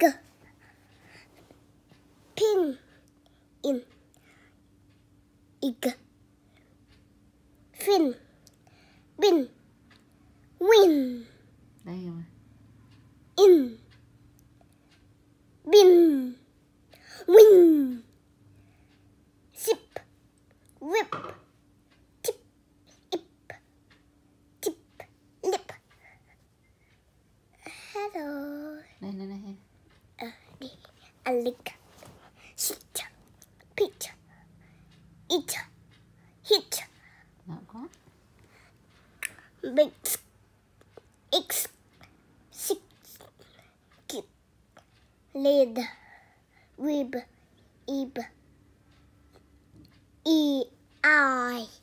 pig pin in ig fin win win in bin win sip whip lick, sit, pit, eat, hit, bits, x, six, kip, lead, rib, ib, e, i.